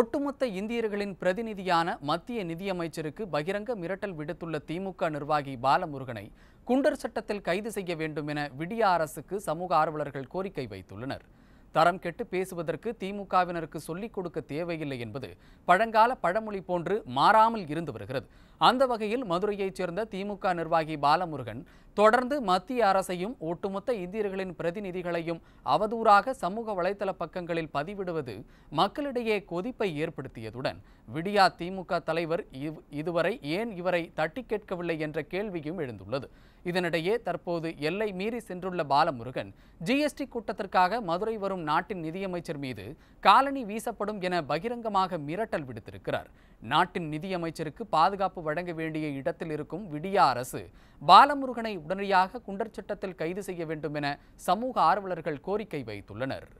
ஒட்டுமொத்த இந்தியர்களின் பிரதிநிதியான மத்திய நிதியமைச்சருக்கு பகிரங்க மிரட்டல் விடுத்துள்ள திமுக நிர்வாகி பாலமுருகனை குண்டர் சட்டத்தில் கைது செய்ய வேண்டும் என விடிய அரசுக்கு சமூக ஆர்வலர்கள் கோரிக்கை வைத்துள்ளனர் தரம் கெட்டு பேசுவதற்கு திமுகவினருக்கு சொல்லிக் கொடுக்க தேவையில்லை என்பது பழங்கால பழமொழி போன்று மாறாமல் இருந்து வருகிறது அந்த வகையில் மதுரையைச் சேர்ந்த திமுக நிர்வாகி பாலமுருகன் தொடர்ந்து மத்திய அரசையும் ஒட்டுமொத்த இந்தியர்களின் பிரதிநிதிகளையும் அவதூறாக சமூக வலைதள பக்கங்களில் பதிவிடுவது மக்களிடையே கொதிப்பை ஏற்படுத்தியதுடன் விடியா திமுக தலைவர் இதுவரை ஏன் இவரை தட்டி கேட்கவில்லை என்ற கேள்வியும் எழுந்துள்ளது இதனிடையே தற்போது எல்லை மீறி சென்றுள்ள பாலமுருகன் ஜிஎஸ்டி கூட்டத்திற்காக மதுரை வரும் நாட்டின் நிதியமைச்சர் மீது காலனி வீசப்படும் என பகிரங்கமாக மிரட்டல் விடுத்திருக்கிறார் நாட்டின் நிதியமைச்சருக்கு பாதுகாப்பு வழங்க வேண்டிய இடத்தில் இருக்கும் விடியா அரசு பாலமுருகனை உடனடியாக குண்டர் சட்டத்தில் கைது செய்ய வேண்டும் என சமூக ஆர்வலர்கள் கோரிக்கை வைத்துள்ளனர்